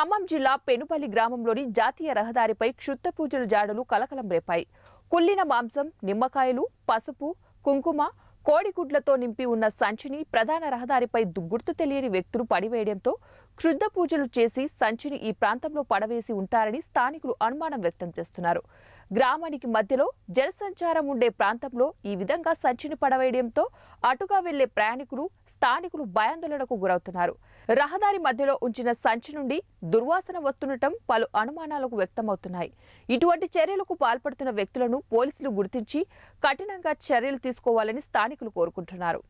ఖమ్మం జిల్లా పెనుపల్లి గ్రామంలోని జాతీయ రహదారిపై క్షుత్త పూజల జాడలు కలకలం రేపాయి కుల్లిన మాంసం నిమ్మకాయలు పసుపు కుంకుమ కోడిగుడ్లతో నింపి ఉన్న సంచిని ప్రధాన రహదారిపై గుర్తు తెలియని వ్యక్తులు పడివేయడంతో క్షుద్ర పూజలు చేసి సంచిని ఈ ప్రాంతంలో పడవేసి ఉంటారని స్థానికులు అనుమానం వ్యక్తం చేస్తున్నారు గ్రామానికి మధ్యలో జనసంచారం ఉండే ప్రాంతంలో ఈ విధంగా సంచిని పడవేయడంతో అటుగా వెళ్లే ప్రయాణికులు స్థానికులు భయాందోళనకు గురవుతున్నారు రహదారి మధ్యలో ఉంచిన సంచి నుండి దుర్వాసన వస్తుండటం పలు అనుమానాలకు వ్యక్తమవుతున్నాయి ఇటువంటి చర్యలకు పాల్పడుతున్న వ్యక్తులను పోలీసులు గుర్తించి కఠినంగా చర్యలు తీసుకోవాలని స్థానికులు కోరుకుంటున్నారు